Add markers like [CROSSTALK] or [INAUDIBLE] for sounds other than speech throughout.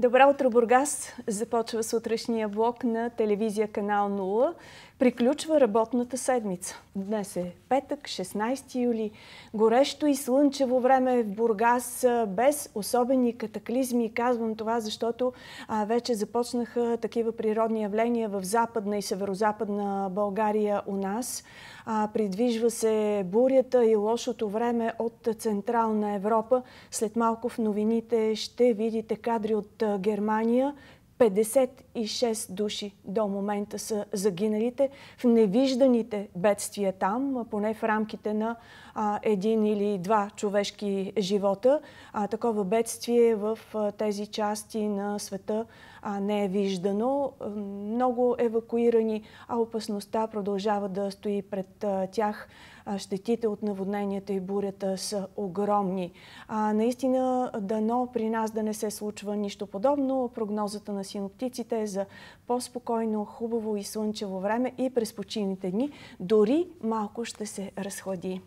Добро утро, Бургас! Започва сутрешния блок на телевизия Канал 0. Приключва работната седмица. Днес е петък, 16 юли. Горещо и слънчево време в Бургас, без особени катаклизми. Казвам това, защото а, вече започнаха такива природни явления в западна и северо-западна България у нас. А, придвижва се бурята и лошото време от Централна Европа. След малко в новините ще видите кадри от Германия 56 души до момента са загиналите в невижданите бедствия там, поне в рамките на а, един или два човешки живота. А, такова бедствие в а, тези части на света а, не е виждано. Много евакуирани, а опасността продължава да стои пред а, тях. щетите от наводненията и бурята са огромни. А, наистина, дано при нас да не се случва нищо подобно. Прогнозата на синоптиците е за по-спокойно, хубаво и слънчево време и през почивните дни дори малко ще се разхлади.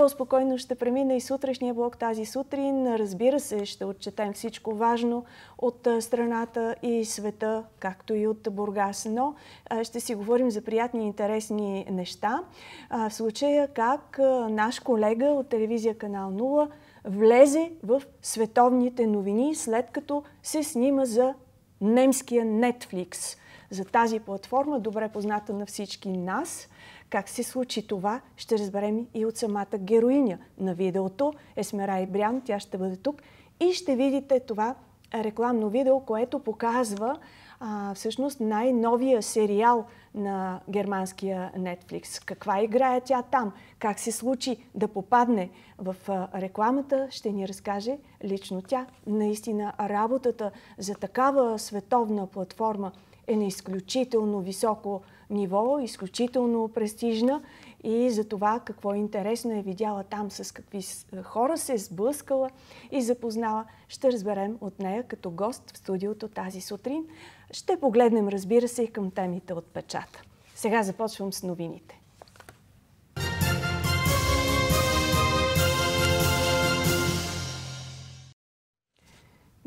По-спокойно ще премина и сутрешния блок тази сутрин. Разбира се, ще отчетем всичко важно от страната и света, както и от Бургас, но ще си говорим за приятни и интересни неща. В случая как наш колега от телевизия Канал 0 влезе в световните новини, след като се снима за немския Netflix. За тази платформа, добре позната на всички нас – как се случи това, ще разберем и от самата героиня на видеото, Есмера Брян, тя ще бъде тук. И ще видите това рекламно видео, което показва а, всъщност най-новия сериал на германския Netflix. Каква играе тя там? Как се случи да попадне в рекламата? Ще ни разкаже лично тя. Наистина работата за такава световна платформа е на изключително високо ниво, изключително престижна и за това какво е интересно е видяла там, с какви хора се е сблъскала и запознала, ще разберем от нея като гост в студиото тази сутрин. Ще погледнем, разбира се, и към темите от печата. Сега започвам с новините.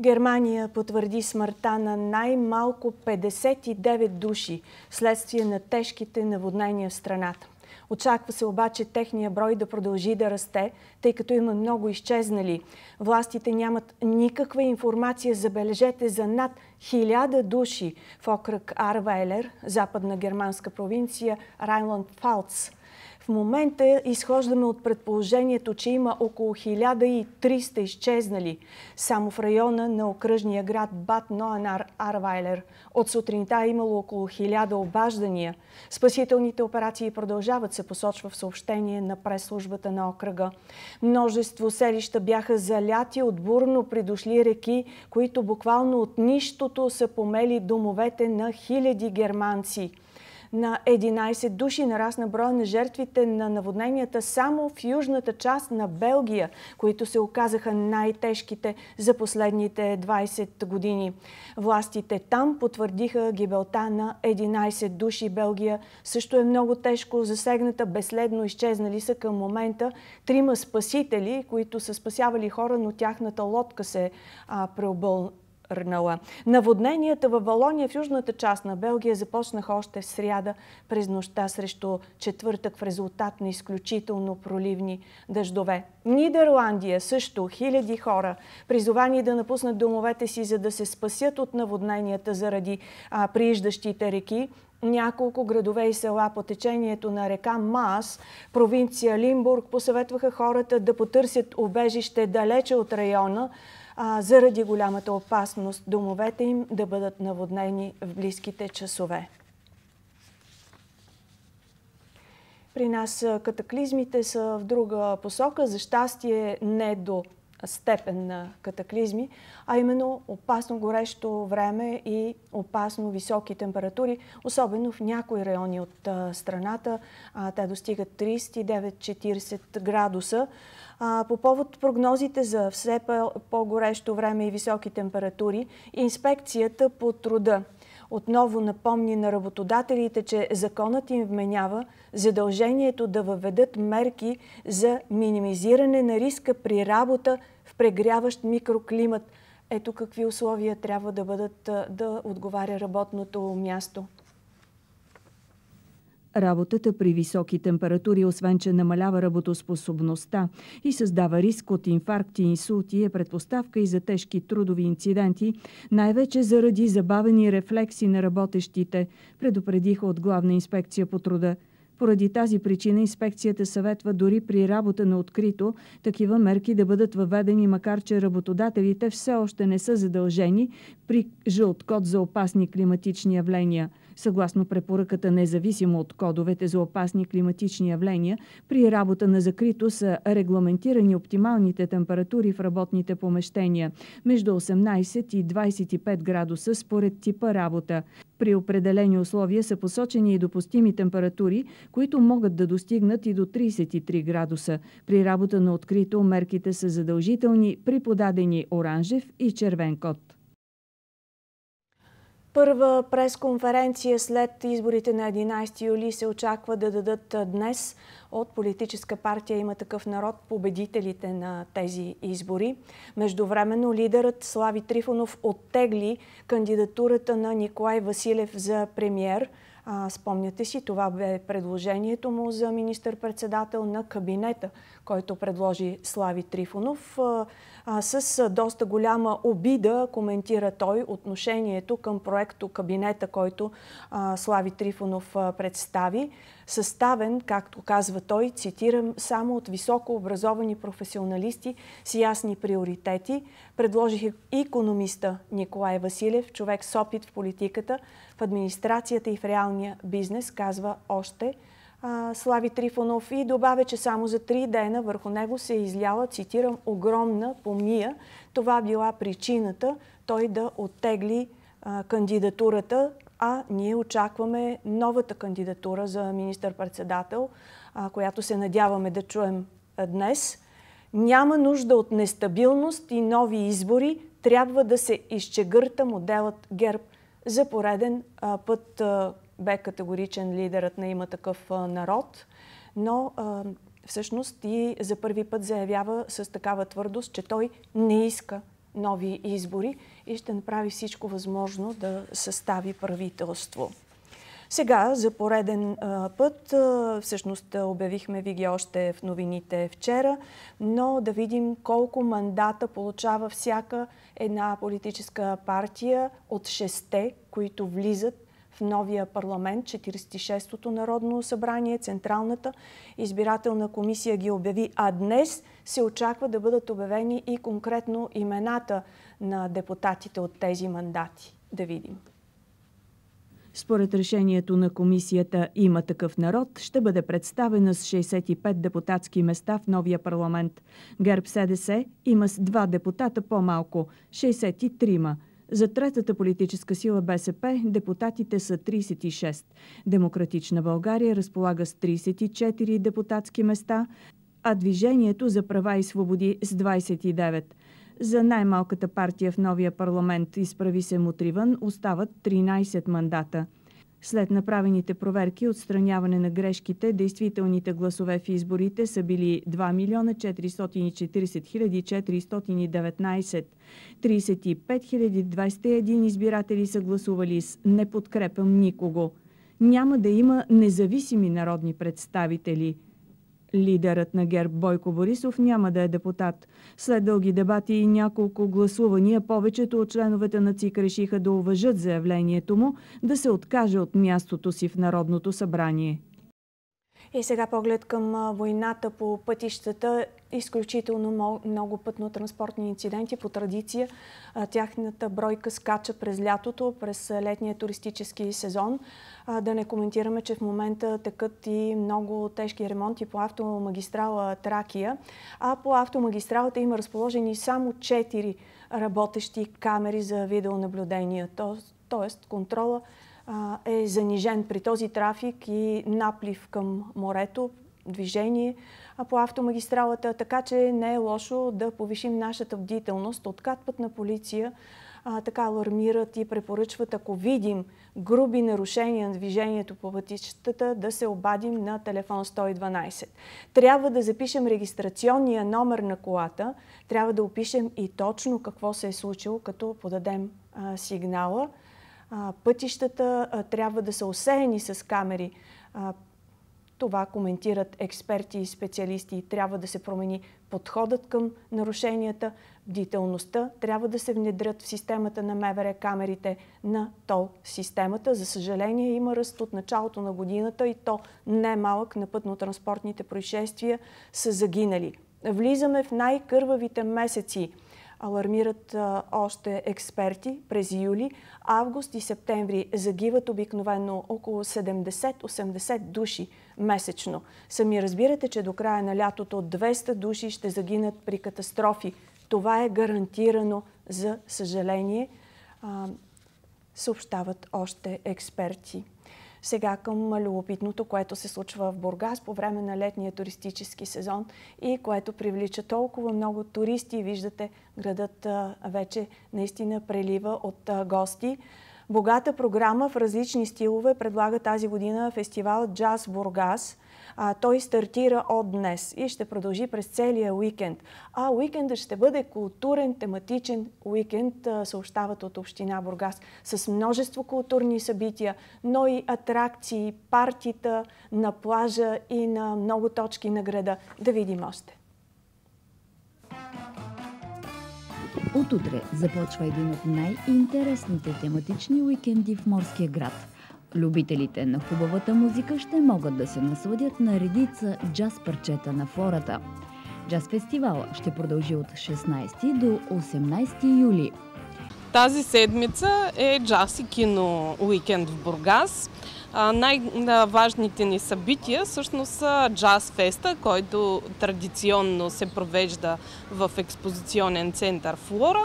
Германия потвърди смъртта на най-малко 59 души следствие на тежките наводнения в страната. Очаква се обаче техния брой да продължи да расте, тъй като има много изчезнали. Властите нямат никаква информация, забележете, за над 1000 души в окръг Арвайлер, западна германска провинция Райланд – в момента изхождаме от предположението, че има около 1300 изчезнали само в района на окръжния град Бат Ноанар Арвайлер. От сутринта е имало около 1000 обаждания. Спасителните операции продължават, се посочва в съобщение на пре-службата на окръга. Множество селища бяха заляти от бурно придошли реки, които буквално от нищото са помели домовете на хиляди германци на 11 души. Нарасна броя на жертвите на наводненията само в южната част на Белгия, които се оказаха най-тежките за последните 20 години. Властите там потвърдиха гибелта на 11 души. Белгия също е много тежко засегната. Безследно изчезнали са към момента трима спасители, които са спасявали хора, но тяхната лодка се а, преобъл... Рнала. Наводненията във Валония в южната част на Белгия започнаха още в сряда през нощта срещу четвъртък в резултат на изключително проливни дъждове. Нидерландия също хиляди хора, призовани да напуснат домовете си, за да се спасят от наводненията заради а, прииждащите реки, няколко градове и села по течението на река Маас, провинция Лимбург, посъветваха хората да потърсят убежище далече от района, а, заради голямата опасност домовете им да бъдат наводнени в близките часове. При нас катаклизмите са в друга посока. За щастие не до степен на катаклизми, а именно опасно горещо време и опасно високи температури, особено в някои райони от страната. Те достигат 39-40 градуса. По повод прогнозите за все по-горещо време и високи температури, инспекцията по труда отново напомни на работодателите, че законът им вменява задължението да въведат мерки за минимизиране на риска при работа прегряващ микроклимат. Ето какви условия трябва да бъдат да отговаря работното място. Работата при високи температури, освен че намалява работоспособността и създава риск от инфаркти и инсулти, е предпоставка и за тежки трудови инциденти, най-вече заради забавени рефлекси на работещите, предупредиха от Главна инспекция по труда – поради тази причина инспекцията съветва дори при работа на открито такива мерки да бъдат въведени, макар че работодателите все още не са задължени при жълт код за опасни климатични явления – съгласно препоръката независимо от кодовете за опасни климатични явления, при работа на закрито са регламентирани оптималните температури в работните помещения между 18 и 25 градуса според типа работа. При определени условия са посочени и допустими температури, които могат да достигнат и до 33 градуса. При работа на открито мерките са задължителни при подадени оранжев и червен код. Първа пресконференция след изборите на 11 юли се очаква да дадат днес от политическа партия има такъв народ победителите на тези избори. Междувременно лидерът Слави Трифонов оттегли кандидатурата на Николай Василев за премьер – а, спомняте си, това бе предложението му за министър-председател на кабинета, който предложи Слави Трифонов. А, а, с доста голяма обида коментира той отношението към проекто кабинета, който Слави Трифонов представи. Съставен, както казва той, цитирам, само от високо образовани професионалисти с ясни приоритети. Предложих и економиста Николай Василев, човек с опит в политиката, в администрацията и в реалния бизнес, казва още Слави Трифонов и добавя, че само за три дена върху него се е изляла, цитирам, огромна помия. Това била причината той да оттегли а, кандидатурата, а ние очакваме новата кандидатура за министър-председател, която се надяваме да чуем днес. Няма нужда от нестабилност и нови избори. Трябва да се изчегърта моделът ГЕРБ за пореден път бе категоричен лидерът на има такъв народ, но всъщност и за първи път заявява с такава твърдост, че той не иска нови избори и ще направи всичко възможно да състави правителство. Сега за пореден път, всъщност обявихме ви ги още в новините вчера, но да видим колко мандата получава всяка една политическа партия от шесте, които влизат в новия парламент, 46-тото Народно събрание, Централната избирателна комисия ги обяви, а днес се очаква да бъдат обявени и конкретно имената на депутатите от тези мандати. Да видим. Според решението на комисията има такъв народ, ще бъде представена с 65 депутатски места в новия парламент. ГЕРБ СДС има с два депутата по-малко – 63-ма. За третата политическа сила БСП депутатите са 36. Демократична България разполага с 34 депутатски места, а Движението за права и свободи с 29. За най-малката партия в новия парламент изправи се Мутриван остават 13 мандата. След направените проверки отстраняване на грешките, действителните гласове в изборите са били 2 милиона 440 419. 35 избиратели са гласували с «Не подкрепям никого». Няма да има независими народни представители – Лидерът на ГЕРБ Бойко Борисов няма да е депутат. След дълги дебати и няколко гласувания, повечето от членовете на ЦИК решиха да уважат заявлението му да се откаже от мястото си в Народното събрание. И сега поглед към войната по пътищата. Изключително много пътно-транспортни инциденти по традиция. Тяхната бройка скача през лятото, през летния туристически сезон. Да не коментираме, че в момента текат и много тежки ремонти по автомагистрала Тракия. А по автомагистралата има разположени само 4 работещи камери за видеонаблюдение. Тоест контрола е занижен при този трафик и наплив към морето, движение по автомагистралата, така че не е лошо да повишим нашата бдителност. Откат път на полиция а, така алармират и препоръчват, ако видим груби нарушения на движението по пътищата, да се обадим на телефон 112. Трябва да запишем регистрационния номер на колата, трябва да опишем и точно какво се е случило, като подадем а, сигнала пътищата трябва да са осеяни с камери. Това коментират експерти и специалисти. Трябва да се промени подходът към нарушенията, бдителността. Трябва да се внедрят в системата на МВР камерите на тол системата. За съжаление има ръст от началото на годината и то не малък на пътно-транспортните происшествия са загинали. Влизаме в най-кървавите месеци – алармират още експерти през юли, август и септември загиват обикновено около 70-80 души месечно. Сами разбирате, че до края на лятото 200 души ще загинат при катастрофи. Това е гарантирано, за съжаление, съобщават още експерти сега към любопитното, което се случва в Бургас по време на летния туристически сезон и което привлича толкова много туристи. Виждате, градът вече наистина прелива от гости. Богата програма в различни стилове предлага тази година фестивал Джаз Бургас – а, той стартира от днес и ще продължи през целия уикенд. А уикендът ще бъде културен, тематичен уикенд, а, съобщават от Община Бургас, с множество културни събития, но и атракции, партита на плажа и на много точки на града. Да видим още. От утре започва един от най-интересните тематични уикенди в морския град – Любителите на хубавата музика ще могат да се насладят на редица джаз парчета на флората. Джаз фестивал ще продължи от 16 до 18 юли. Тази седмица е джаз и кино уикенд в Бургас. Най-важните ни събития всъщност са джаз феста, който традиционно се провежда в експозиционен център Флора.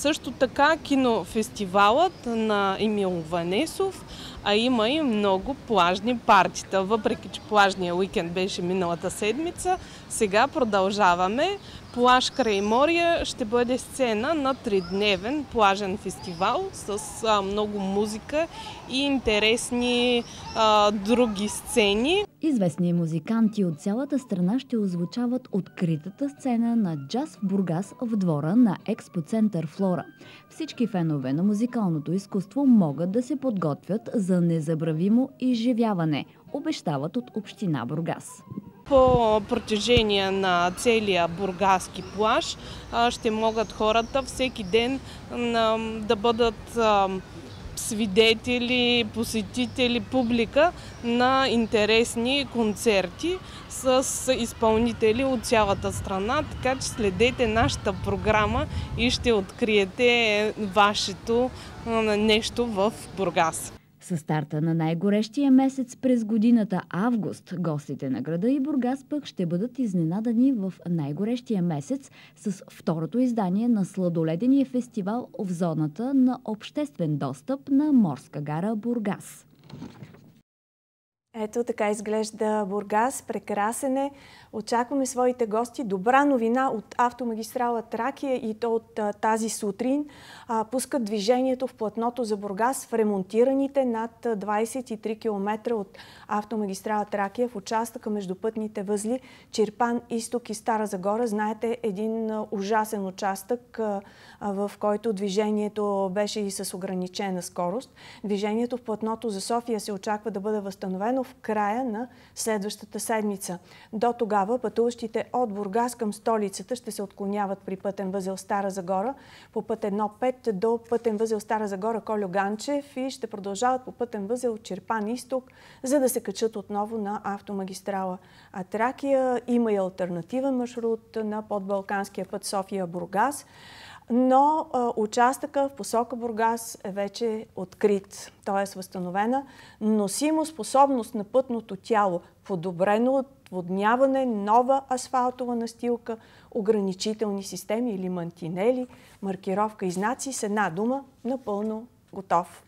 Също така кинофестивалът на Емил Ванесов, а има и много плажни партита. Въпреки, че плажния уикенд беше миналата седмица, сега продължаваме плаж край моря ще бъде сцена на тридневен плажен фестивал с а, много музика и интересни а, други сцени. Известни музиканти от цялата страна ще озвучават откритата сцена на джаз в Бургас в двора на експоцентър Флора. Всички фенове на музикалното изкуство могат да се подготвят за незабравимо изживяване, обещават от община Бургас по протежение на целия бургаски плаж ще могат хората всеки ден да бъдат свидетели, посетители, публика на интересни концерти с изпълнители от цялата страна, така че следете нашата програма и ще откриете вашето нещо в Бургас. С старта на най-горещия месец през годината август, гостите на града и Бургас пък ще бъдат изненадани в най-горещия месец с второто издание на сладоледения фестивал в зоната на обществен достъп на морска гара Бургас. Ето така изглежда Бургас. Прекрасен е. Очакваме своите гости. Добра новина от автомагистрала Тракия и то от а, тази сутрин. А, пускат движението в платното за Бургас в ремонтираните над 23 км от автомагистрала Тракия в участъка между пътните възли Черпан, Исток и Стара Загора. Знаете, един а, ужасен участък, в който движението беше и с ограничена скорост. Движението в платното за София се очаква да бъде възстановено в края на следващата седмица. До тогава тогава пътуващите от Бургас към столицата ще се отклоняват при пътен възел Стара Загора по път 1-5 до пътен възел Стара Загора Колю Ганчев и ще продължават по пътен възел Черпан Исток, за да се качат отново на автомагистрала Атракия. Има и альтернативен маршрут на подбалканския път София-Бургас но участъка в посока Бургас е вече открит, т.е. възстановена способност на пътното тяло подобрено отводняване, нова асфалтова настилка, ограничителни системи или мантинели, маркировка и знаци с една дума напълно готов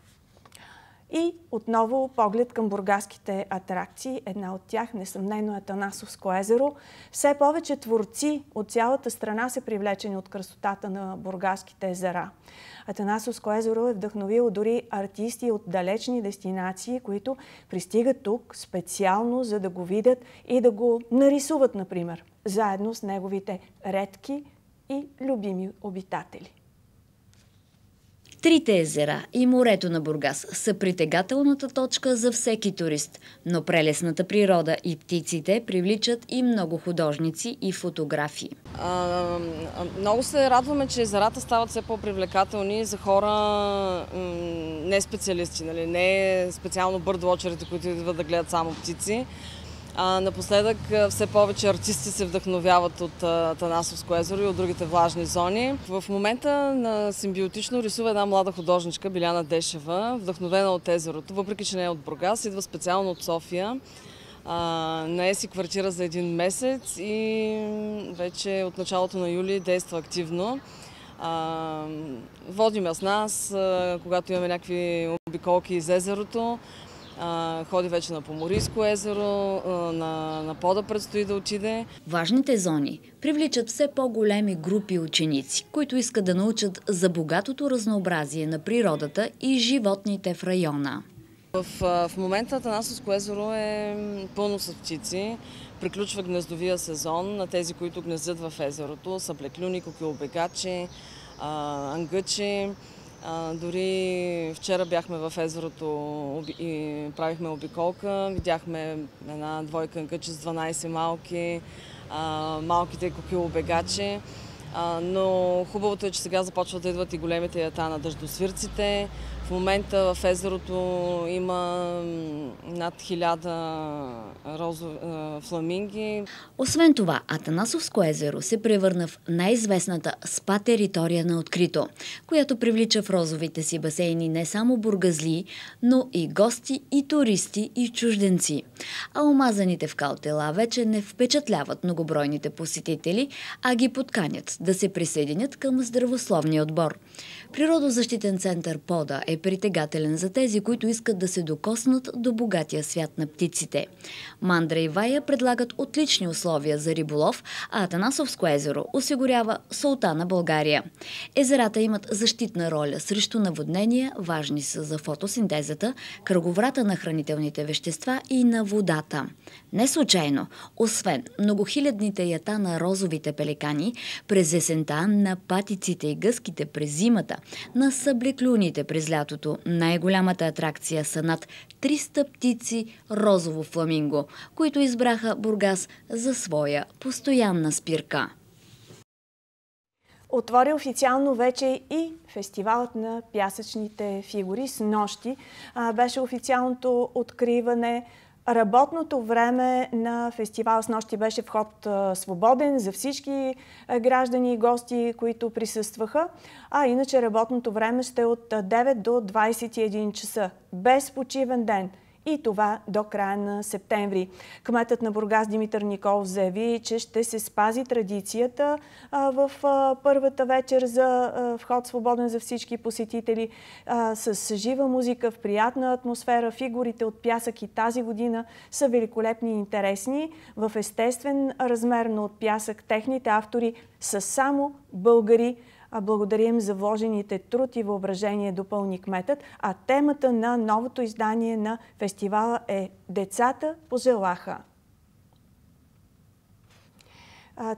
и отново поглед към бургаските атракции. Една от тях, несъмнено, е Танасовско езеро. Все повече творци от цялата страна са привлечени от красотата на бургаските езера. Атанасовско езеро е вдъхновило дори артисти от далечни дестинации, които пристигат тук специално, за да го видят и да го нарисуват, например, заедно с неговите редки и любими обитатели. Трите езера и морето на Бургас са притегателната точка за всеки турист, но прелесната природа и птиците привличат и много художници и фотографии. А, много се радваме, че езерата стават все по-привлекателни за хора не специалисти, нали? не специално бърдвочерите, които идват да гледат само птици, а, напоследък все повече артисти се вдъхновяват от Танасовско езеро и от другите влажни зони. В момента на симбиотично рисува една млада художничка Биляна Дешева, вдъхновена от езерото, въпреки че не е от Бургас, идва специално от София. Не е си квартира за един месец и вече от началото на юли действа активно. водим я с нас, когато имаме някакви обиколки из езерото ходи вече на Помориско езеро, на, на пода предстои да отиде. Важните зони привличат все по-големи групи ученици, които искат да научат за богатото разнообразие на природата и животните в района. В, в момента Танасовско езеро е пълно с птици. Приключва гнездовия сезон на тези, които гнездят в езерото. Са плеклюни, кокилобегачи, ангъчи дори вчера бяхме в езерото и правихме обиколка. Видяхме една двойка кънкъче с 12 малки, малките кокилобегачи. бегачи, но хубавото е, че сега започват да идват и големите ята на дъждосвирците момента в езерото има над хиляда розови фламинги. Освен това, Атанасовско езеро се превърна в най-известната спа територия на открито, която привлича в розовите си басейни не само бургазли, но и гости, и туристи, и чужденци. А омазаните в калтела вече не впечатляват многобройните посетители, а ги подканят да се присъединят към здравословния отбор. Природозащитен център Пода е притегателен за тези, които искат да се докоснат до богатия свят на птиците. Мандра и Вая предлагат отлични условия за риболов, а Атанасовско езеро осигурява солта на България. Езерата имат защитна роля срещу наводнения, важни са за фотосинтезата, кръговрата на хранителните вещества и на водата. Не случайно, освен многохилядните ята на розовите пеликани, през есента на патиците и гъските през зимата, на съблеклюните през лятото най-голямата атракция са над 300 птици розово фламинго, които избраха Бургас за своя постоянна спирка. Отвори официално вече и фестивалът на пясъчните фигури с нощи. Беше официалното откриване Работното време на фестивал с нощи беше вход свободен за всички граждани и гости, които присъстваха, а иначе работното време ще е от 9 до 21 часа, без почивен ден – и това до края на септември. Кметът на Бургас Димитър Николов заяви, че ще се спази традицията в първата вечер за вход свободен за всички посетители с жива музика, в приятна атмосфера, фигурите от пясък и тази година са великолепни и интересни. В естествен размер, но от пясък техните автори са само българи, Благодарим за вложените труд и въображение допълни кметът, а темата на новото издание на фестивала е «Децата пожелаха».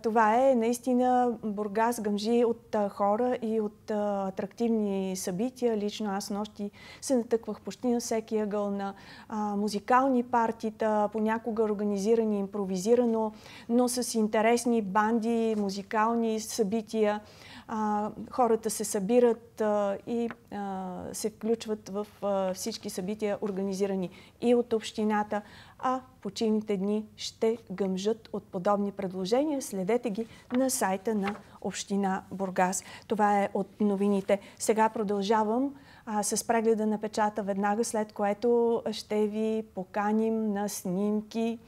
това е наистина Бургас гъмжи от хора и от атрактивни събития. Лично аз нощи се натъквах почти на всеки ъгъл на музикални партита, понякога организирани импровизирано, но с интересни банди, музикални събития а, хората се събират а, и а, се включват в а, всички събития, организирани и от общината, а почивните дни ще гъмжат от подобни предложения. Следете ги на сайта на Община Бургас. Това е от новините. Сега продължавам а, с прегледа на печата веднага, след което ще ви поканим на снимки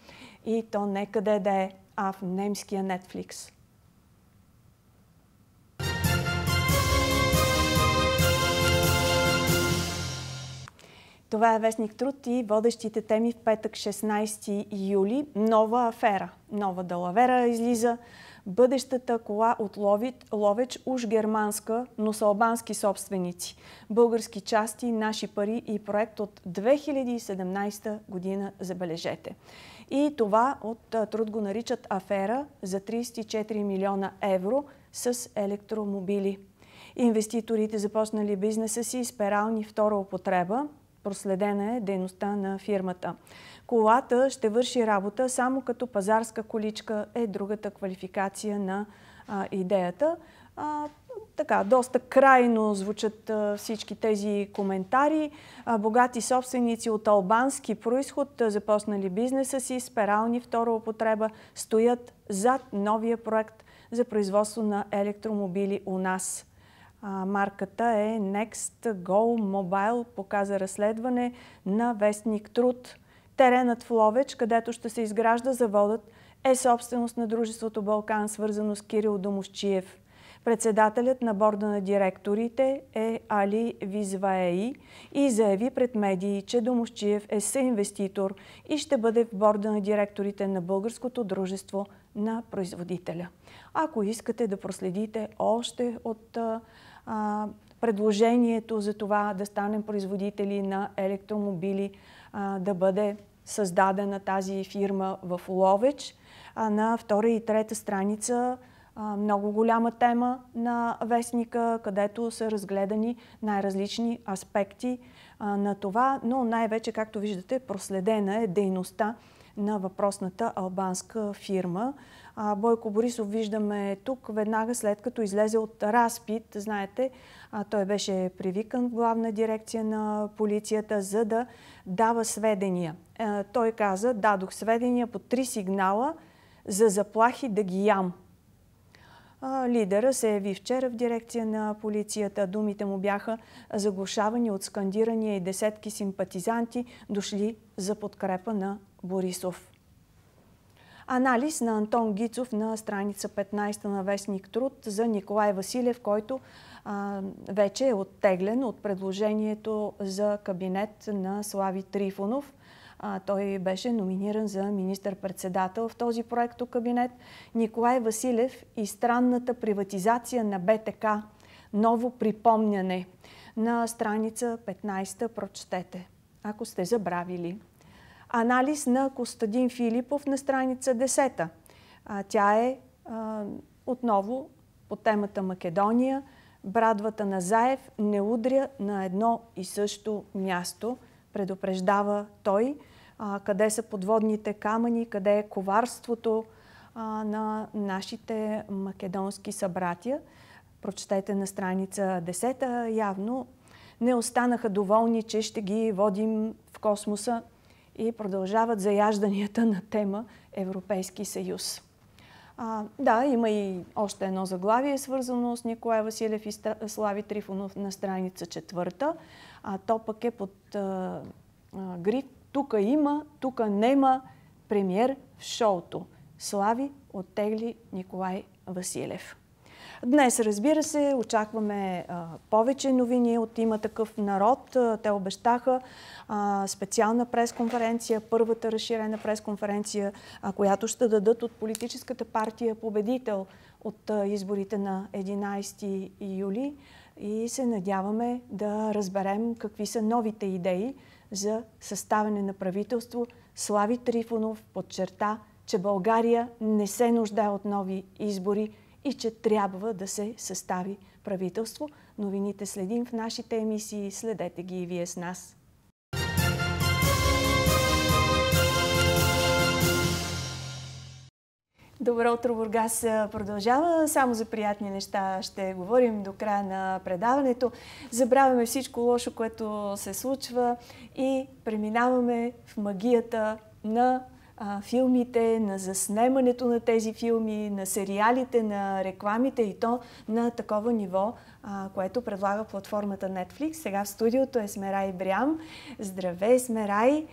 и то не къде да е, а в немския Netflix. Това е Вестник Труд и водещите теми в петък 16 юли. Нова афера, нова далавера излиза. Бъдещата кола от Ловит, Ловеч, уж германска, но са албански собственици. Български части, наши пари и проект от 2017 година, забележете. И това от труд го наричат афера за 34 милиона евро с електромобили. Инвеститорите започнали бизнеса си с перални втора употреба, проследена е дейността на фирмата. Колата ще върши работа само като пазарска количка е другата квалификация на а, идеята. А, така, доста крайно звучат а, всички тези коментари. А, богати собственици от албански происход, а, започнали бизнеса си с перални втора употреба, стоят зад новия проект за производство на електромобили у нас – Марката е Next Go Mobile, показа разследване на Вестник Труд. Теренът в Ловеч, където ще се изгражда заводът, е собственост на дружеството Балкан, свързано с Кирил Домощиев. Председателят на борда на директорите е Али Визваеи и заяви пред медии, че Домощиев е съинвеститор и ще бъде в борда на директорите на Българското дружество на производителя. Ако искате да проследите още от а, предложението за това да станем производители на електромобили, а, да бъде създадена тази фирма в Ловеч, а на втора и трета страница много голяма тема на вестника, където са разгледани най-различни аспекти на това, но най-вече, както виждате, проследена е дейността на въпросната албанска фирма. Бойко Борисов виждаме тук веднага след като излезе от разпит. Знаете, той беше привикан в главна дирекция на полицията, за да дава сведения. Той каза, дадох сведения по три сигнала за заплахи да ги ям. Лидера се яви вчера в дирекция на полицията. Думите му бяха заглушавани от скандирания и десетки симпатизанти, дошли за подкрепа на Борисов. Анализ на Антон Гицов на страница 15 на Вестник Труд за Николай Василев, който а, вече е оттеглен от предложението за кабинет на Слави Трифонов. А, той беше номиниран за министър-председател в този проекто кабинет. Николай Василев и странната приватизация на БТК. Ново припомняне. На страница 15 прочетете, ако сте забравили анализ на Костадин Филипов на страница 10. тя е отново по темата Македония. Брадвата на Заев не удря на едно и също място, предупреждава той. къде са подводните камъни, къде е коварството на нашите македонски събратия. Прочетете на страница 10. Явно не останаха доволни, че ще ги водим в космоса и продължават заяжданията на тема Европейски съюз. А, да, има и още едно заглавие, свързано с Николай Василев и Слави Трифонов на страница четвърта. А то пък е под а, а, гриф Тука има, тука нема премьер в шоуто. Слави оттегли Николай Василев. Днес, разбира се, очакваме а, повече новини от има такъв народ. Те обещаха а, специална пресконференция, първата разширена пресконференция, а, която ще дадат от политическата партия победител от изборите на 11 юли и се надяваме да разберем какви са новите идеи за съставяне на правителство. Слави Трифонов подчерта, че България не се нуждае от нови избори, и че трябва да се състави правителство. Новините следим в нашите емисии. Следете ги и вие с нас. Добро утро, Бургас продължава. Само за приятни неща ще говорим до края на предаването. Забравяме всичко лошо, което се случва и преминаваме в магията на а, филмите, на заснемането на тези филми, на сериалите, на рекламите и то на такова ниво, а, което предлага платформата Netflix. Сега в студиото е Смерай Брям. Здравей, Смерай!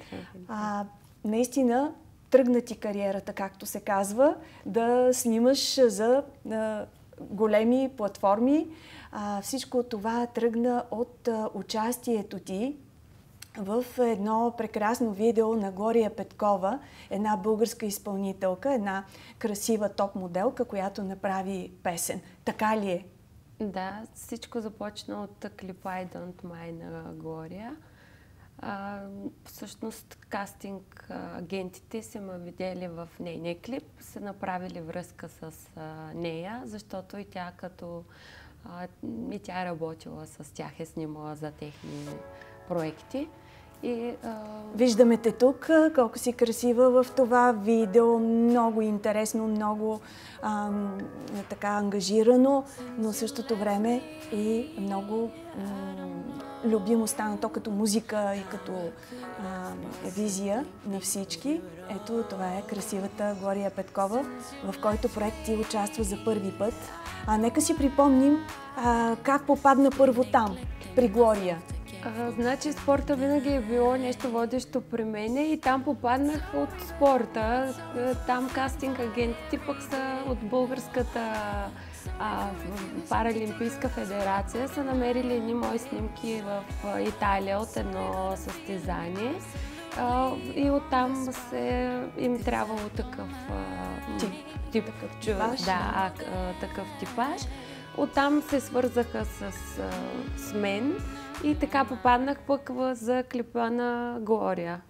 А, наистина тръгна ти кариерата, както се казва, да снимаш за а, големи платформи. А, всичко това тръгна от а, участието ти в едно прекрасно видео на Гория Петкова, една българска изпълнителка, една красива топ-моделка, която направи песен. Така ли е? Да, всичко започна от клипа I Don't Mind на Глория. всъщност кастинг агентите са ме видели в нейния клип, са направили връзка с а, нея, защото и тя като а, и тя е работила с тях е снимала за техни проекти. И, а... Виждаме те тук, колко си красива в това видео. Много интересно, много ам, така ангажирано, но в същото време и много любимо стана то като музика и като ам, визия на всички. Ето това е красивата Глория Петкова, в който проект ти участва за първи път. А, нека си припомним а, как попадна първо там, при Глория значи спорта винаги е било нещо водещо при мене и там попаднах от спорта. Е, там кастинг агентите пък са от Българската а, Паралимпийска федерация. Са намерили едни мои снимки в Италия от едно състезание. А, и оттам се им трябвало такъв а, тип, тип такъв типаж. Да, а, а, такъв типаж. Оттам се свързаха с, а, с мен и така попаднах пък за клипа на Глория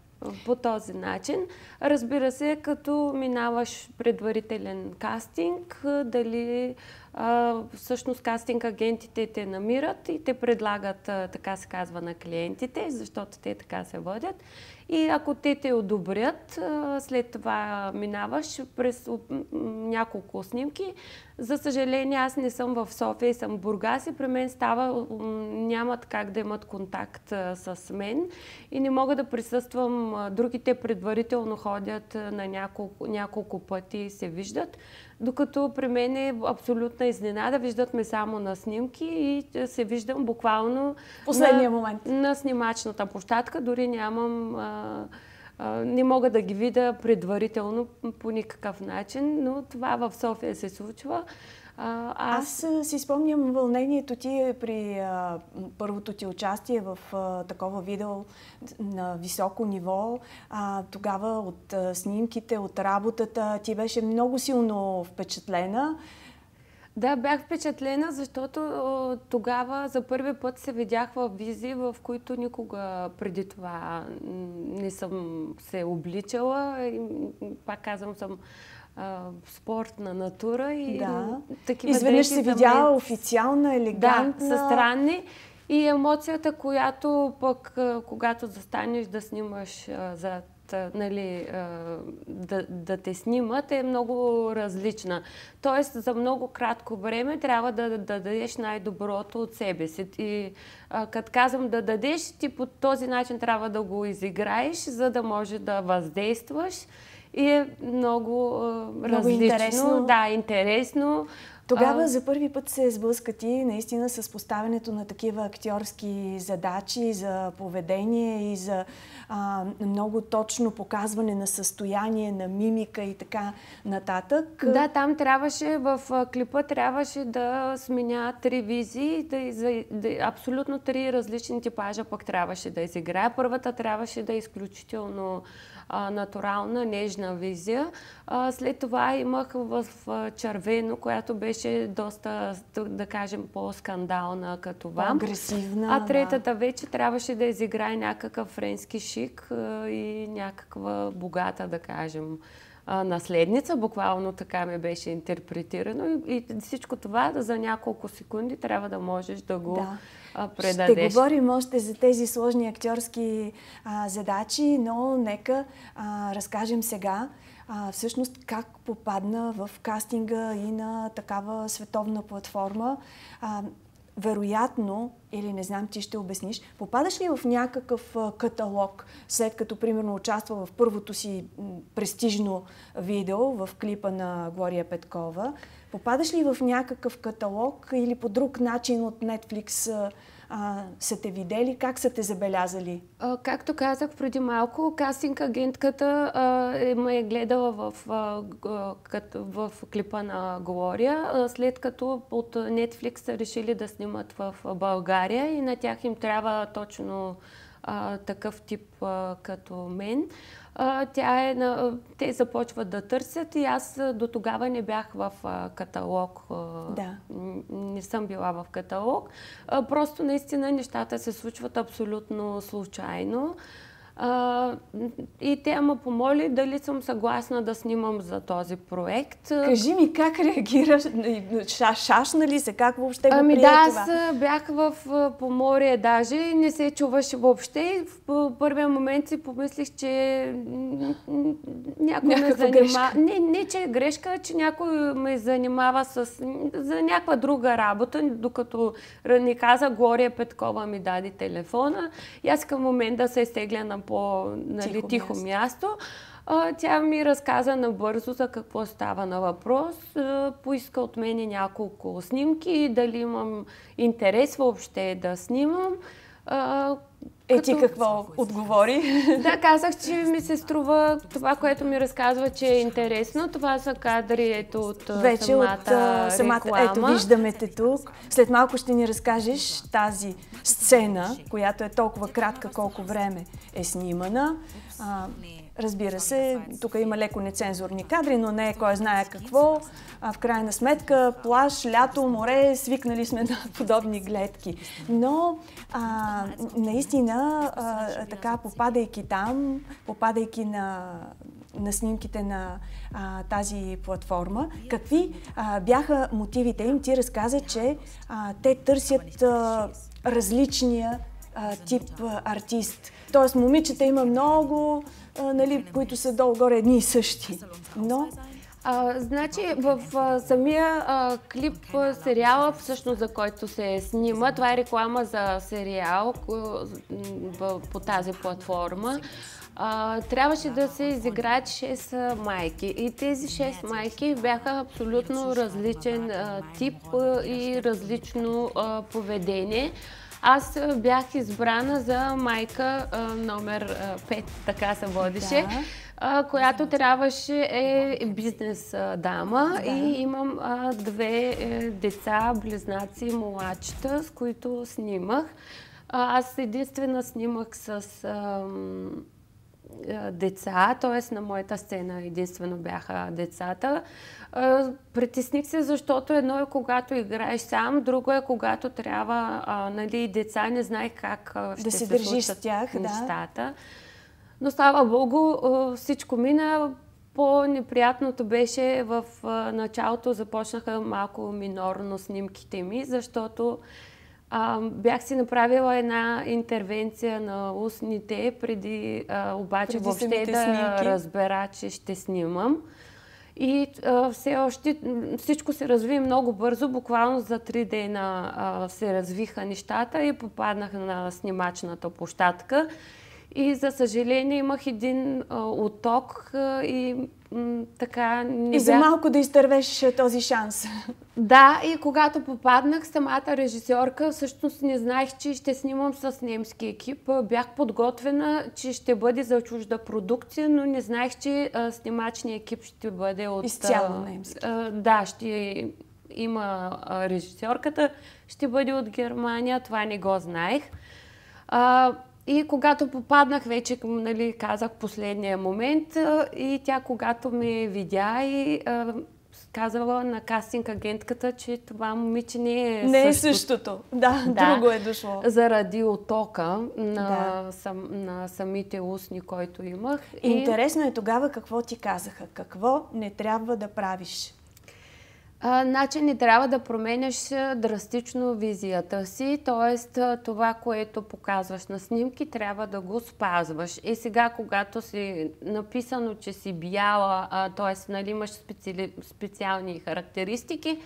по този начин. Разбира се, като минаваш предварителен кастинг, дали а, всъщност кастинг агентите те намират и те предлагат, а, така се казва, на клиентите, защото те така се водят. И ако те те одобрят, а, след това минаваш през няколко снимки. За съжаление, аз не съм в София и съм в Бургас и при мен става, нямат как да имат контакт с мен и не мога да присъствам. Другите предварително ходят на няколко, няколко пъти и се виждат докато при мен е абсолютна изненада. Виждат ме само на снимки и е, се виждам буквално Последния на, момент. на снимачната площадка. Дори нямам... А, не мога да ги видя предварително по никакъв начин, но това в София се случва. А, аз... аз си спомням вълнението ти при а, първото ти участие в а, такова видео на високо ниво. А, тогава от а, снимките, от работата ти беше много силно впечатлена. Да, бях впечатлена, защото тогава за първи път се видях в визи, в които никога преди това не съм се обличала. И, пак казвам, съм а, спортна натура и да. такива Изведнъж се видя мен... официална, елегантна. Да, са странни. И емоцията, която пък, когато застанеш да снимаш за нали, да, да те снимат е много различна. Тоест, за много кратко време трябва да, да, да дадеш най-доброто от себе си. И като казвам да дадеш, ти по този начин трябва да го изиграеш, за да може да въздействаш и е много, много различно. Интересно. Да, интересно. Тогава а... за първи път се сблъска ти наистина с поставянето на такива актьорски задачи за поведение и за а, много точно показване на състояние, на мимика и така нататък. Да, там трябваше, в клипа трябваше да сменя три визии, да, да, да, абсолютно три различни типажа пък трябваше да изиграя. Първата трябваше да е изключително а, натурална, нежна визия. А, след това имах в а, червено, която беше доста, да кажем, по-скандална като вам. Агресивна. А третата да. вече трябваше да изиграе някакъв френски шик а, и някаква богата, да кажем, а, наследница, буквално така ми беше интерпретирано и, и всичко това за няколко секунди трябва да можеш да го да. А, предадеш. Ще говорим още за тези сложни актьорски а, задачи, но нека а, разкажем сега а, всъщност как попадна в кастинга и на такава световна платформа. А, вероятно, или не знам, ти ще обясниш, попадаш ли в някакъв каталог, след като, примерно, участва в първото си престижно видео в клипа на Глория Петкова? Попадаш ли в някакъв каталог или по друг начин от Netflix а, са те видели, как са те забелязали? А, както казах преди малко, кастинг агентката е, ме е гледала в, а, в клипа на Глория, след като от Netflix са решили да снимат в България и на тях им трябва точно а, такъв тип а, като мен тя е на, те започват да търсят и аз до тогава не бях в каталог. Да. Не съм била в каталог. Просто наистина нещата се случват абсолютно случайно. А, и тя ме помоли дали съм съгласна да снимам за този проект. Кажи ми как реагираш? Ша, шашна ли се? Как въобще го ами, да, това? аз бях в Поморие даже и не се чуваше въобще. В първия момент си помислих, че някой Някаква ме занимава. Не, не, че е грешка, че някой ме занимава с... за някаква друга работа, докато ни каза Глория Петкова ми даде телефона. И аз към момент да се изтегля на по-тихо нали, място. място. А, тя ми разказа набързо за какво става на въпрос. А, поиска от мене няколко снимки, дали имам интерес въобще да снимам. А, е, ти какво отговори? [LAUGHS] Да, казах, че ми се струва това, което ми разказва, че е интересно. Това са кадри ето от Вече самата от, самата, реклама. Ето, виждаме те тук. След малко ще ни разкажеш тази сцена, която е толкова кратка, колко време е снимана. А, Разбира се, тук има леко нецензурни кадри, но не е кой знае какво. А в крайна сметка, плаж, лято, море, свикнали сме [LAUGHS] на подобни гледки. Но а, наистина, а, така попадайки там, попадайки на, на снимките на а, тази платформа, какви а, бяха мотивите им? Ти разказа, че а, те търсят а, различния а, тип а, артист. Тоест, момичета има много нали, които са долу-горе едни и същи. Но а, значи в а, самия а, клип а, сериала, всъщност за който се снима, това е реклама за сериал по тази платформа. А, трябваше да се изиграят 6 майки. И тези 6 майки бяха абсолютно различен а, тип а, и различно а, поведение. Аз бях избрана за майка номер 5, така се водеше. Да която трябваше е бизнес дама да. и имам две е, деца, близнаци, младчета, с които снимах. аз единствена снимах с... Ам деца, т.е. на моята сцена единствено бяха децата. Притесних се, защото едно е когато играеш сам, друго е когато трябва, нали, деца не знаех как ще да се, се държиш с тях, нещата. Да. Но слава Богу, всичко мина. По-неприятното беше в началото започнаха малко минорно снимките ми, защото а, бях си направила една интервенция на устните, преди а, обаче преди въобще да снимки. разбера, че ще снимам. И а, все още всичко се разви много бързо, буквално за три дена а, се развиха нещата и попаднах на снимачната площадка. И за съжаление имах един а, отток а, и м- така не И за бях... малко да изтървеш е, този шанс. Да, и когато попаднах, самата режисьорка, всъщност не знаех, че ще снимам с немски екип. Бях подготвена, че ще бъде за чужда продукция, но не знаех, че а, снимачният екип ще бъде от... Изцяло немски. А, да, ще има а, режисьорката, ще бъде от Германия. Това не го знаех. А, и когато попаднах вече, нали, казах последния момент и тя когато ме видя и а, казала на кастинг агентката, че това момиче не е Не е също... същото. Да, да, друго е дошло. Заради отока на, да. сам, на самите устни, който имах. Интересно и... е тогава какво ти казаха. Какво не трябва да правиш? а, значи не трябва да променяш драстично визията си, т.е. това, което показваш на снимки, трябва да го спазваш. И сега, когато си написано, че си бяла, т.е. Нали, имаш специали, специални характеристики,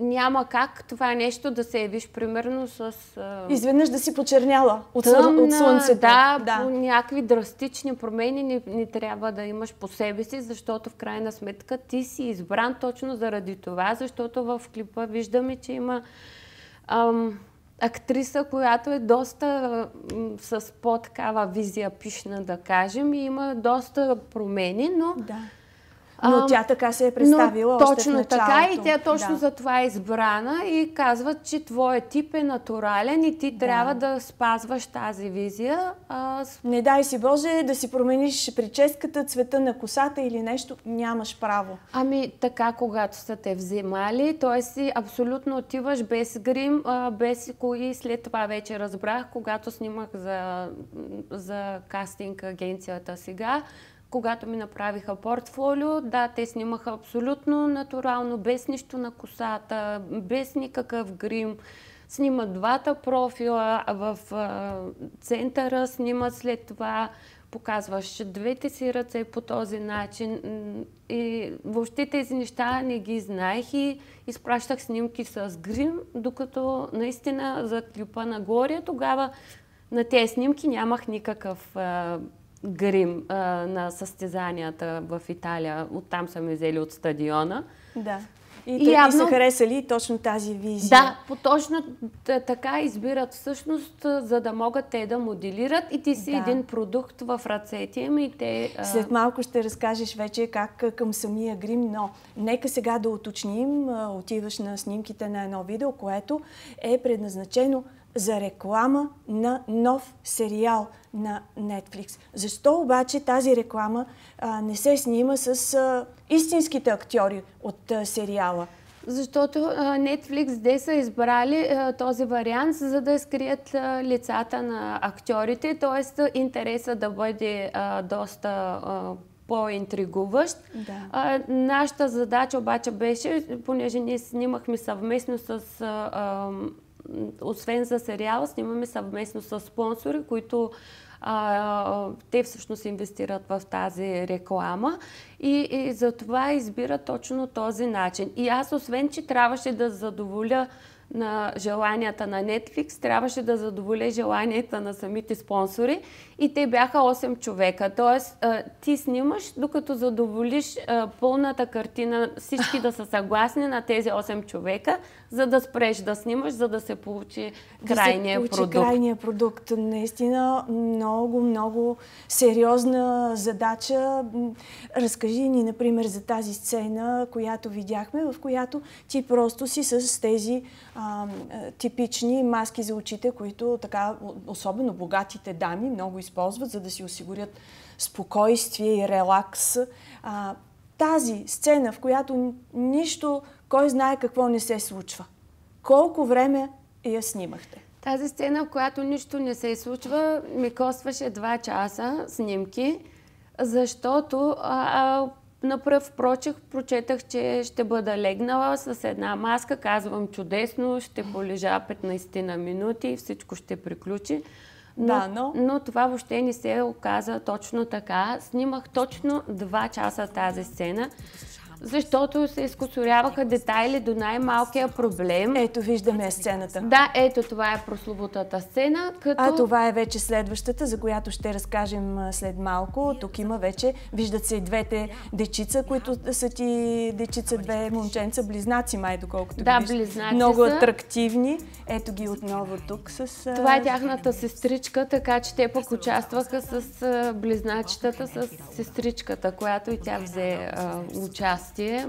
няма как това нещо да се явиш, примерно, с... А... Изведнъж да си почерняла от, тъмна, от слънцето. Да, да, по някакви драстични промени не, не трябва да имаш по себе си, защото в крайна сметка ти си избран точно заради това, защото в клипа виждаме, че има... Ам, актриса, която е доста с по-такава визия пишна, да кажем, и има доста промени, но да но тя така се е представила но още Точно в така и тя точно да. за това е избрана и казват, че твоят тип е натурален и ти да. трябва да спазваш тази визия. А... Не дай си Боже да си промениш прическата, цвета на косата или нещо, нямаш право. Ами така, когато са те взимали, т.е. си абсолютно отиваш без грим, без кои след това вече разбрах, когато снимах за, за кастинг агенцията сега, когато ми направиха портфолио, да, те снимаха абсолютно натурално, без нищо на косата, без никакъв грим. Снимат двата профила, а в а, центъра снимат след това, показваш двете си ръце по този начин. И въобще тези неща не ги знаех и изпращах снимки с грим, докато наистина за клипа нагоре тогава на тези снимки нямах никакъв а, грим а, на състезанията в Италия. Оттам са ме взели от стадиона. Да. И, и те явно... са харесали точно тази визия. Да, по точно така избират всъщност, за да могат те да моделират и ти си да. един продукт в ръцете им и те... А... След малко ще разкажеш вече как към самия грим, но нека сега да уточним, отиваш на снимките на едно видео, което е предназначено за реклама на нов сериал на Netflix. Защо обаче тази реклама а, не се снима с а, истинските актьори от а, сериала? Защото Netflix де са избрали този вариант, за да скрият лицата на актьорите, т.е. интереса да бъде доста по-интригуващ. Да. А, нашата задача обаче беше, понеже ние снимахме съвместно с а, а, освен за сериала, снимаме съвместно с спонсори, които а, те всъщност инвестират в тази реклама и, и затова избира точно този начин. И аз, освен, че трябваше да задоволя на желанията на Netflix, трябваше да задоволя желанията на самите спонсори и те бяха 8 човека. Тоест, ти снимаш, докато задоволиш пълната картина, всички да са съгласни на тези 8 човека, за да спреш да снимаш, за да се получи крайния да се получи продукт. крайния продукт. Наистина много, много сериозна задача. Разкажи ни, например, за тази сцена, която видяхме, в която ти просто си с тези а, е, типични маски за очите, които така, особено богатите дами много използват, за да си осигурят спокойствие и релакс. А, тази сцена, в която нищо, кой знае какво не се случва. Колко време я снимахте? Тази сцена, в която нищо не се случва, ми костваше 2 часа снимки, защото а, на пръв прочех прочетах, че ще бъда легнала с една маска, казвам чудесно, ще полежа 15 на минути и всичко ще приключи. Но, да, но... но това въобще не се оказа точно така. Снимах точно 2 часа тази сцена защото се изкосоряваха детайли до най-малкия проблем. Ето виждаме сцената. Да, ето това е прословутата сцена. Като... А това е вече следващата, за която ще разкажем след малко. Тук има вече, виждат се и двете дечица, които са ти дечица, две момченца, близнаци май, доколкото да, близнаци Много са. атрактивни. Ето ги отново тук с... Това е тяхната сестричка, така че те пък участваха с близначетата, с сестричката, която и тя взе а, участ щастие,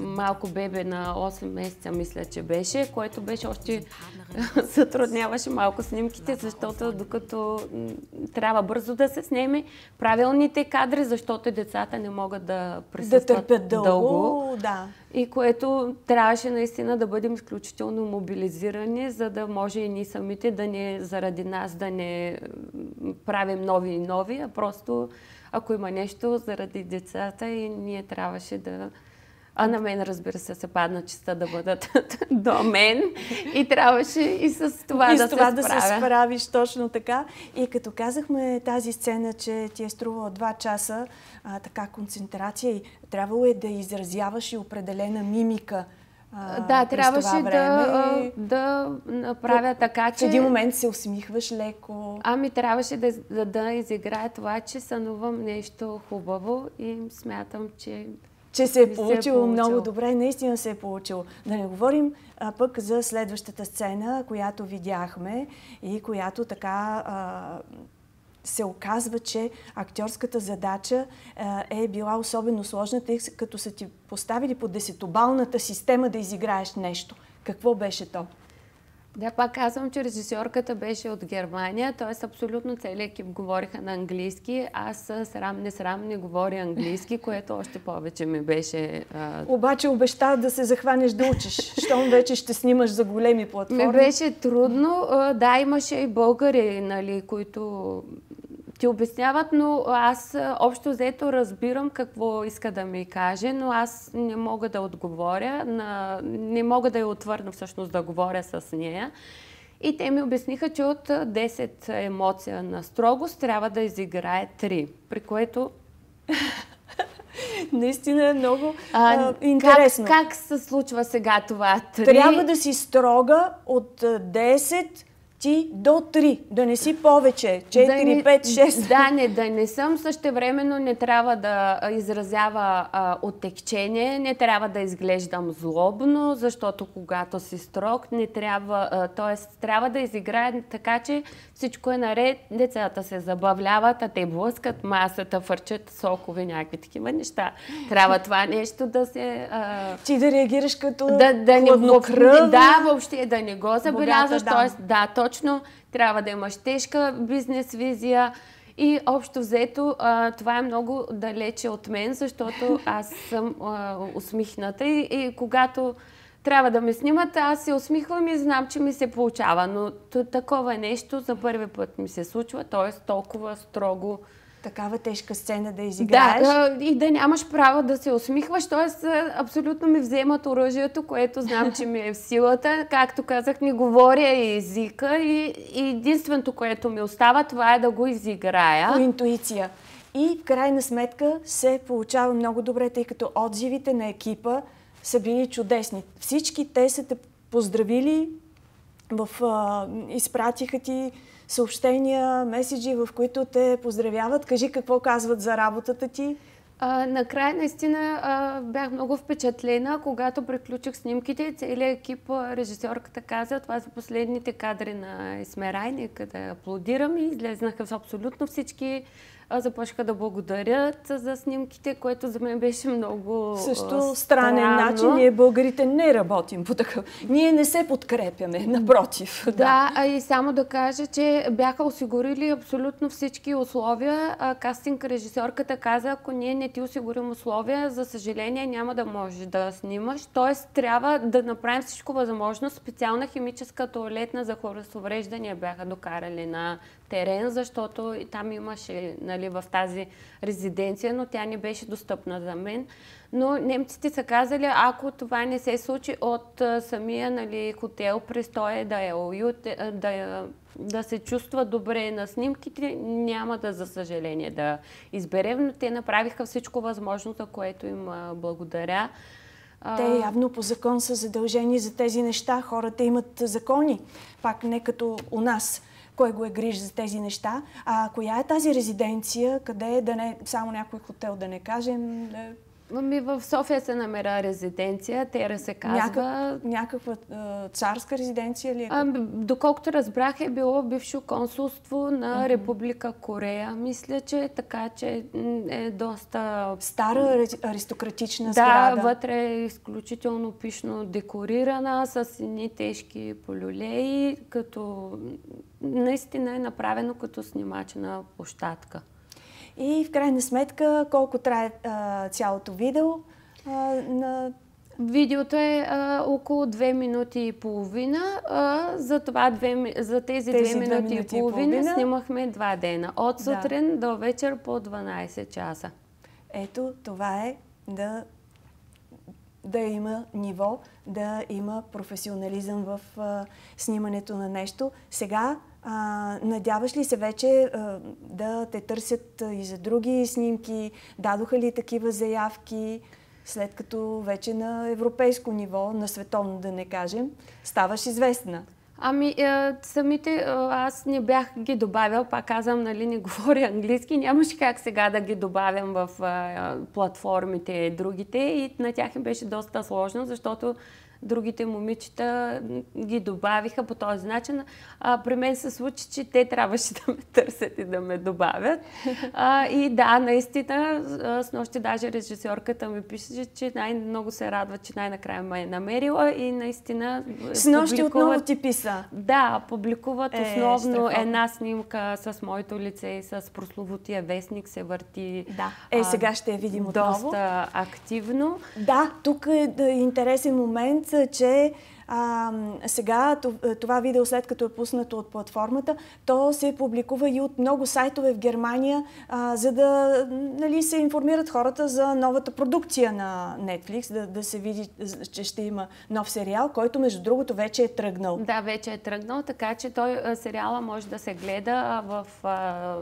малко бебе на 8 месеца, мисля, че беше, което беше още сътрудняваше [LAUGHS] малко снимките, защото докато трябва бързо да се снеме правилните кадри, защото децата не могат да присъстват да дълго. дълго много, да. И което трябваше наистина да бъдем изключително мобилизирани, за да може и ние самите да не, заради нас, да не правим нови и нови, а просто ако има нещо заради децата и ние трябваше да а на мен, разбира се, се падна честа да бъдат [LAUGHS] до мен и трябваше и с това и да с това се справя. да се справиш, точно така. И като казахме тази сцена, че ти е струвала два часа а, така концентрация и трябвало е да изразяваш и определена мимика. А, да, трябваше време, да, да направя така, че... В един момент се усмихваш леко. Ами трябваше да, да, да изиграя това, че сънувам нещо хубаво и смятам, че че се е, е получило е получил. много добре, наистина се е получило. Да не говорим а, пък за следващата сцена, която видяхме и която така а, се оказва, че актьорската задача а, е била особено сложна, тъй като са ти поставили по десетобалната система да изиграеш нещо. Какво беше то? Да, пак казвам, че режисьорката беше от Германия, т.е. абсолютно целият екип говориха на английски. Аз срам не срам не говоря английски, [LAUGHS] което още повече ми беше... А... Обаче обеща да се захванеш да учиш, [LAUGHS] щом вече ще снимаш за големи платформи. Ми беше трудно. Да, имаше и българи, нали, които ти обясняват, но аз общо взето разбирам какво иска да ми каже, но аз не мога да отговоря, на... не мога да я отвърна всъщност да говоря с нея. И те ми обясниха, че от 10 емоция на строгост трябва да изиграе 3, при което [LAUGHS] Наистина е много а, а, интересно. Как, как се случва сега това? 3? Трябва да си строга от 10 ти до 3, да не си повече, 4, да не, 5, 6. [LAUGHS] Да, не, да не съм същевременно, не трябва да изразява а, отекчение, не трябва да изглеждам злобно, защото когато си строг, не трябва, т.е. трябва да изиграе така, че всичко е наред, децата се забавляват, а те блъскат масата, фърчат сокове, някакви такива неща. Трябва това нещо да се... А... Ти да реагираш като да, да не Да, въобще да не го забелязваш, т.е. да, то точно, трябва да имаш тежка бизнес визия и общо взето а, това е много далече от мен, защото [LAUGHS] аз съм а, усмихната и, и когато трябва да ме снимат, аз се усмихвам и знам, че ми се получава, но такова нещо за първи път ми се случва, т.е. толкова строго такава тежка сцена да изиграеш. Да, и да нямаш право да се усмихваш. Тоест, абсолютно ми вземат оръжието, което знам, че ми е в силата. Както казах, не говоря и езика и, и единственото, което ми остава, това е да го изиграя. По интуиция. И в крайна сметка се получава много добре, тъй като отзивите на екипа са били чудесни. Всички те са те поздравили, в, а, изпратиха ти съобщения, меседжи, в които те поздравяват? Кажи какво казват за работата ти. А, накрая наистина а, бях много впечатлена, когато приключих снимките. Целият екип, режисерката режисьорката каза, това са последните кадри на Есмерай, нека да аплодирам и излезнаха с абсолютно всички започнаха да благодарят за снимките, което за мен беше много Също странен странно. начин. Ние българите не работим по такъв. Ние не се подкрепяме, напротив. [LAUGHS] Да, да и само да кажа, че бяха осигурили абсолютно всички условия. Кастинг режисьорката каза, ако ние не ти осигурим условия, за съжаление няма да можеш да снимаш. Тоест трябва да направим всичко възможно. Специална химическа туалетна за хора с увреждания бяха докарали на терен, защото и там имаше нали, в тази резиденция, но тя не беше достъпна за мен. Но немците са казали, ако това не се случи от самия нали, хотел, престоя да е уют, да, да се чувства добре на снимките, няма да, за съжаление, да изберем, но те направиха всичко възможно, за което им благодаря. Те явно по закон са задължени за тези неща. Хората имат закони, пак не като у нас кой го е гриж за тези неща. А коя е тази резиденция, къде е, да не, само някой хотел да не кажем, е, ми в София се намира резиденция, Тера се казва. Някаква, някаква царска резиденция ли е? А, ами, доколкото разбрах е било бившо консулство на mm-hmm. Република Корея. Мисля, че е така, че е доста... Стара аристократична сграда. Да, вътре е изключително пишно декорирана, с едни тежки полюлеи, като наистина е направено като снимачна площадка. И в крайна сметка, колко трае цялото видео? А, на... Видеото е а, около 2 минути и половина. А, за, това две, за тези, тези 2 минути, минути и половина, половина снимахме 2 дена. От сутрин да. до вечер по 12 часа. Ето, това е да, да има ниво, да има професионализъм в а, снимането на нещо. Сега а, надяваш ли се вече а, да те търсят и за други снимки? Дадоха ли такива заявки? След като вече на европейско ниво, на световно да не кажем, ставаш известна. Ами, е, самите е, аз не бях ги добавял, пак казвам, нали, не говоря английски, нямаше как сега да ги добавям в е, е платформите другите и на тях им беше доста сложно, защото другите момичета ги добавиха по този начин. А, при мен се случи, че те трябваше да ме търсят и да ме добавят. А, и да, наистина, с нощи даже режисьорката ми пише, че най-много се радва, че най-накрая ме е намерила и наистина... С нощи отново ти писа. Да, публикуват е, основно страхотно. една снимка с моето лице и с прословутия вестник се върти. Да, е сега ще я видим доста отново. Доста активно. Да, тук е интересен момент са, че а, сега това видео, след като е пуснато от платформата, то се публикува и от много сайтове в Германия, а, за да нали, се информират хората за новата продукция на Netflix, да, да се види, че ще има нов сериал, който между другото вече е тръгнал. Да, вече е тръгнал, така че той сериала може да се гледа в а,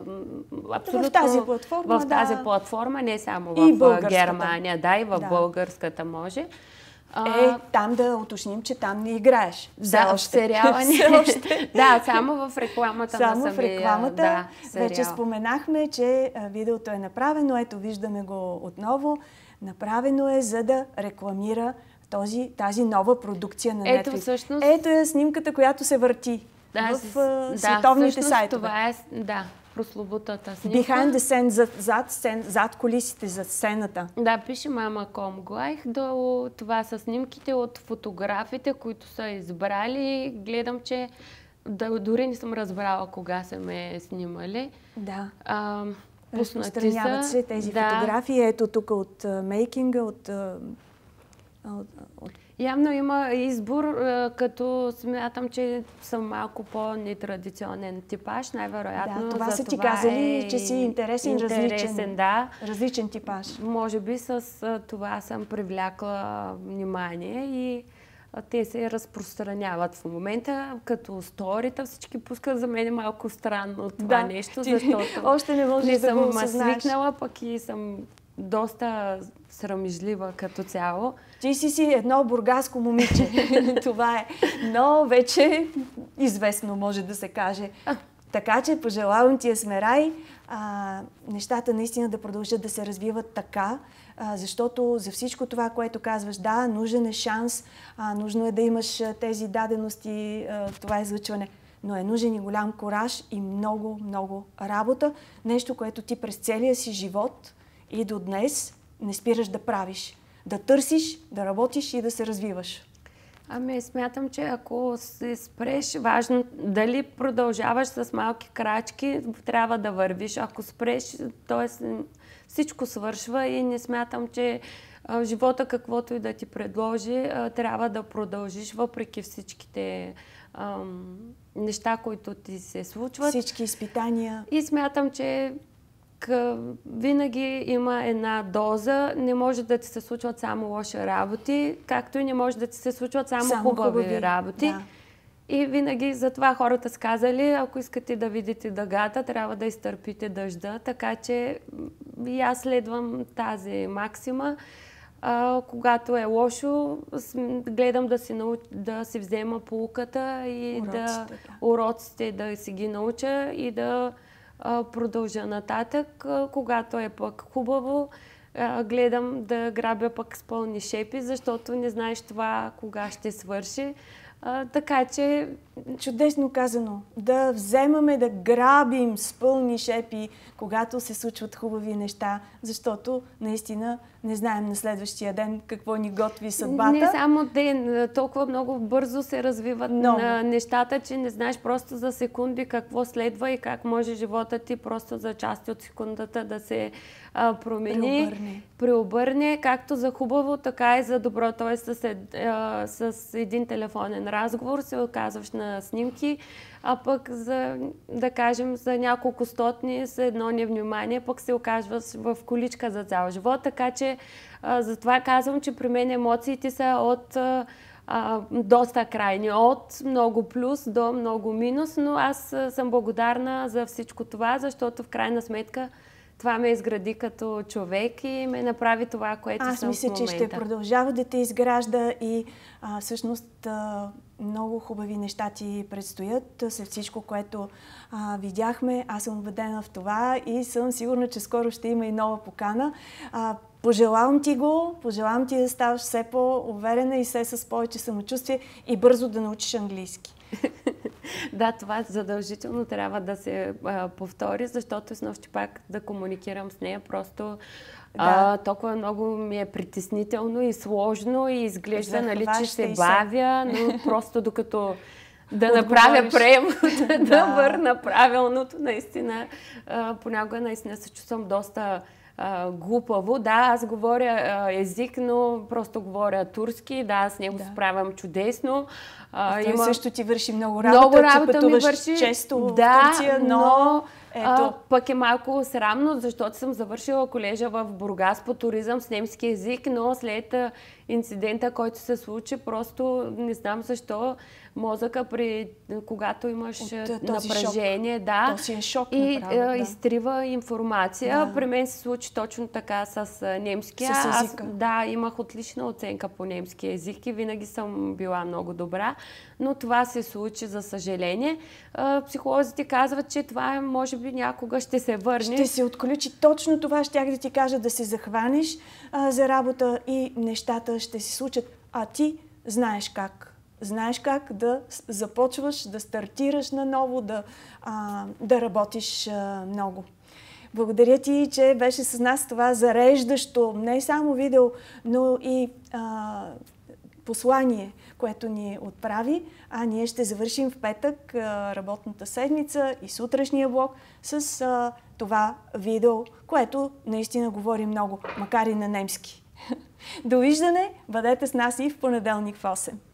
абсолютно... В тази платформа, В тази да. платформа, не само в Германия, да, и в да. българската може. А... Е, там да уточним, че там не играеш. да, още. в сериала [LAUGHS] [LAUGHS] не. още. да, само в рекламата само на в рекламата. Да, Вече споменахме, че видеото е направено. Ето, виждаме го отново. Направено е за да рекламира този, тази нова продукция на Netflix. Ето, всъщност... Ето е снимката, която се върти да, в с... световните да, сайтове. Това е, да, прословутата снимка. Behind the scenes, зад, зад, сцен, зад колисите, зад сцената. Да, пише мама Комглайх. Долу това са снимките от фотографите, които са избрали. Гледам, че да, дори не съм разбрала кога са ме снимали. Да. А, Разпространяват се тези да. фотографии. Ето тук от мейкинга, от, от, от Явно има избор, като смятам, че съм малко по-нетрадиционен типаж, най-вероятно. Да, това са ти казали, е... че си интересен, интересен различен, да. различен типаж. Може би с това съм привлякла внимание и те се разпространяват в момента, като сторита всички пускат за мен е малко странно това да, нещо, защото още не, не съм да свикнала, пък и съм доста срамежлива като цяло. Ти си си едно бургаско момиче. [LAUGHS] Това е. Но вече известно може да се каже. Така че пожелавам ти, Есмерай, а, нещата наистина да продължат да се развиват така, а, защото за всичко това, което казваш, да, нужен е шанс, а, нужно е да имаш тези дадености а, това излъчване, но е нужен и голям кораж и много, много работа. Нещо, което ти през целия си живот и до днес не спираш да правиш, да търсиш, да работиш и да се развиваш. Ами, смятам, че ако се спреш, важно дали продължаваш с малки крачки, трябва да вървиш. Ако спреш, т.е. всичко свършва и не смятам, че живота, каквото и да ти предложи, трябва да продължиш, въпреки всичките ам, неща, които ти се случват. Всички изпитания. И смятам, че винаги има една доза. Не може да ти се случват само лоши работи, както и не може да ти се случват само, само хубави, хубави работи. Да. И винаги затова хората са казали, ако искате да видите дъгата, трябва да изтърпите дъжда. Така че и аз следвам тази максима. А, когато е лошо, гледам да си, науч... да си взема полуката и уроците, да... да уроците да си ги науча и да продължа нататък. Когато е пък хубаво, гледам да грабя пък с пълни шепи, защото не знаеш това кога ще свърши. Така че чудесно казано, да вземаме, да грабим с пълни шепи, когато се случват хубави неща, защото наистина не знаем на следващия ден какво ни готви съдбата. Не само ден, толкова много бързо се развиват Но... на нещата, че не знаеш просто за секунди какво следва и как може живота ти просто за части от секундата да се а, промени, преобърне. преобърне, както за хубаво, така и за добро. Тоест с, е, с един телефонен разговор се оказваш на снимки, а пък за, да кажем, за няколко стотни с едно невнимание, пък се оказваш в количка за цял живот. Така че а, затова казвам, че при мен емоциите са от а, доста крайни, от много плюс до много минус, но аз съм благодарна за всичко това, защото в крайна сметка това ме изгради като човек и ме направи това, което Аз съм мисля, в момента. че ще продължава да те изгражда и а, всъщност а, много хубави неща ти предстоят след всичко, което а, видяхме. Аз съм убедена в това и съм сигурна, че скоро ще има и нова покана. А, Пожелавам ти го, пожелавам ти да ставаш все по-уверена и все с повече самочувствие и бързо да научиш английски. [LAUGHS] да, това задължително трябва да се а, повтори, защото с нощи пак да комуникирам с нея просто да. а, толкова много ми е притеснително и сложно и изглежда, За нали, че се бавя, но [LAUGHS] просто докато да направя прием, [LAUGHS] да, да върна правилното, наистина, а, понякога наистина се чувствам доста глупаво. Да, аз говоря език, но просто говоря турски. Да, аз него да. справям чудесно. А, а той има... също ти върши много работа. Много работа пътуваш ми върши. често да, в Турция, но... но ето. А, пък е малко срамно, защото съм завършила колежа в Бургас по туризъм с немски язик, но след инцидента, който се случи, просто не знам защо мозъка при когато имаш От, този напрежение, шок. да, този е шок и направо, да. изтрива информация. Да. При мен се случи точно така с немския. С Аз, да, имах отлична оценка по немски език и винаги съм била много добра, но това се случи за съжаление. Психолозите казват, че това е може би някога ще се върне. Ще се отключи. Точно това щях да ти кажа, да се захванеш а, за работа и нещата ще се случат. А ти знаеш как. Знаеш как да започваш, да стартираш наново, да, а, да работиш а, много. Благодаря ти, че беше с нас това зареждащо не само видео, но и а, послание което ни отправи. А ние ще завършим в петък работната седмица и сутрешния блок с това видео, което наистина говори много, макар и на немски. [LAUGHS] Довиждане! Бъдете с нас и в понеделник в 8.